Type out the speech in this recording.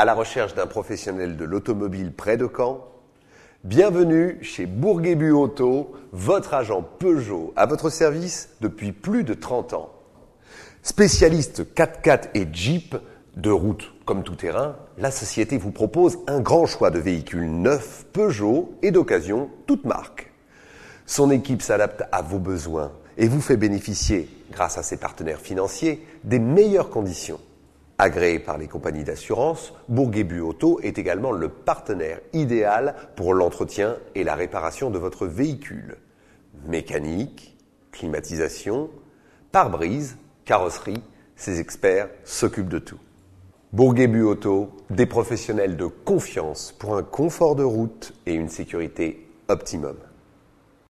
à la recherche d'un professionnel de l'automobile près de Caen Bienvenue chez Bourguébu Auto, votre agent Peugeot à votre service depuis plus de 30 ans. Spécialiste 4x4 et Jeep de route comme tout terrain, la société vous propose un grand choix de véhicules neufs, Peugeot et d'occasion, toutes marques. Son équipe s'adapte à vos besoins et vous fait bénéficier, grâce à ses partenaires financiers, des meilleures conditions. Agréé par les compagnies d'assurance, Bourget Auto est également le partenaire idéal pour l'entretien et la réparation de votre véhicule. Mécanique, climatisation, pare-brise, carrosserie, ces experts s'occupent de tout. Bourguébu Auto, des professionnels de confiance pour un confort de route et une sécurité optimum.